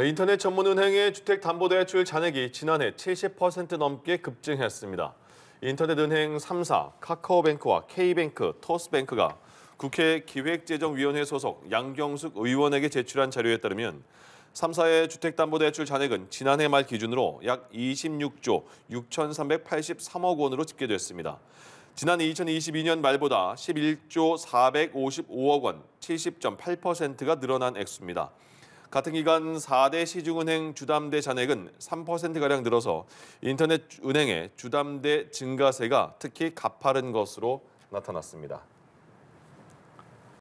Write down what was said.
네, 인터넷 전문은행의 주택담보대출 잔액이 지난해 70% 넘게 급증했습니다. 인터넷은행 3사, 카카오뱅크와 K뱅크, 토스뱅크가 국회 기획재정위원회 소속 양경숙 의원에게 제출한 자료에 따르면 3사의 주택담보대출 잔액은 지난해 말 기준으로 약 26조 6,383억 원으로 집계됐습니다. 지난 2022년 말보다 11조 455억 원, 70.8%가 늘어난 액수입니다. 같은 기간 4대 시중은행 주담대 잔액은 3%가량 늘어서 인터넷 은행의 주담대 증가세가 특히 가파른 것으로 나타났습니다.